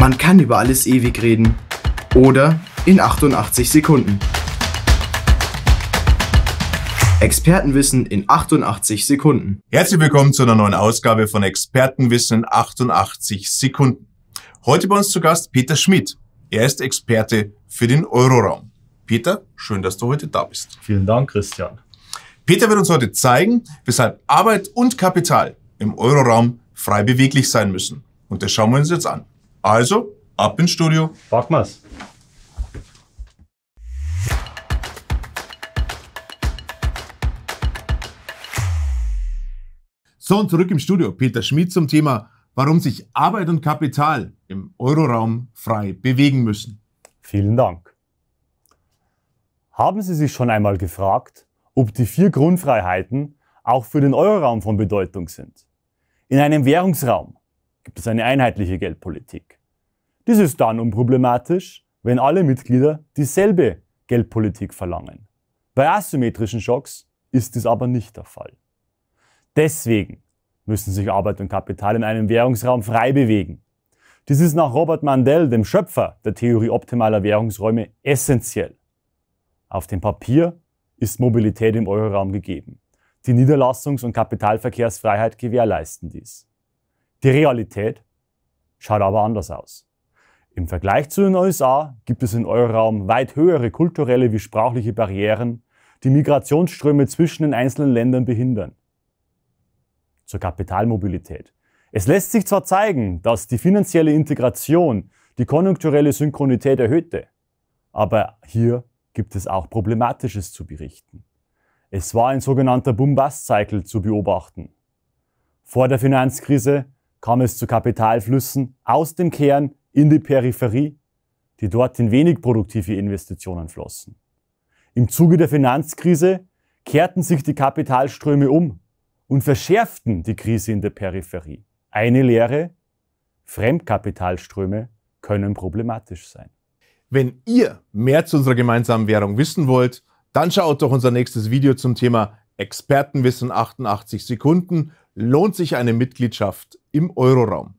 Man kann über alles ewig reden. Oder in 88 Sekunden. Expertenwissen in 88 Sekunden. Herzlich willkommen zu einer neuen Ausgabe von Expertenwissen in 88 Sekunden. Heute bei uns zu Gast Peter Schmidt. Er ist Experte für den Euroraum. Peter, schön, dass du heute da bist. Vielen Dank, Christian. Peter wird uns heute zeigen, weshalb Arbeit und Kapital im Euroraum frei beweglich sein müssen. Und das schauen wir uns jetzt an. Also, ab ins Studio. Packen wir's. So, und zurück im Studio. Peter Schmid zum Thema, warum sich Arbeit und Kapital im Euroraum frei bewegen müssen. Vielen Dank. Haben Sie sich schon einmal gefragt, ob die vier Grundfreiheiten auch für den Euroraum von Bedeutung sind? In einem Währungsraum gibt es eine einheitliche Geldpolitik. Dies ist dann unproblematisch, wenn alle Mitglieder dieselbe Geldpolitik verlangen. Bei asymmetrischen Schocks ist dies aber nicht der Fall. Deswegen müssen sich Arbeit und Kapital in einem Währungsraum frei bewegen. Dies ist nach Robert Mandel, dem Schöpfer der Theorie optimaler Währungsräume, essentiell. Auf dem Papier ist Mobilität im Euroraum gegeben. Die Niederlassungs- und Kapitalverkehrsfreiheit gewährleisten dies. Die Realität schaut aber anders aus. Im Vergleich zu den USA gibt es in Raum weit höhere kulturelle wie sprachliche Barrieren, die Migrationsströme zwischen den einzelnen Ländern behindern. Zur Kapitalmobilität. Es lässt sich zwar zeigen, dass die finanzielle Integration die konjunkturelle Synchronität erhöhte, aber hier gibt es auch Problematisches zu berichten. Es war ein sogenannter Boom-Bust-Cycle zu beobachten. Vor der Finanzkrise kam es zu Kapitalflüssen aus dem Kern in die Peripherie, die dorthin wenig produktive Investitionen flossen. Im Zuge der Finanzkrise kehrten sich die Kapitalströme um und verschärften die Krise in der Peripherie. Eine Lehre, Fremdkapitalströme können problematisch sein. Wenn ihr mehr zu unserer gemeinsamen Währung wissen wollt, dann schaut doch unser nächstes Video zum Thema Expertenwissen 88 Sekunden lohnt sich eine Mitgliedschaft im Euroraum.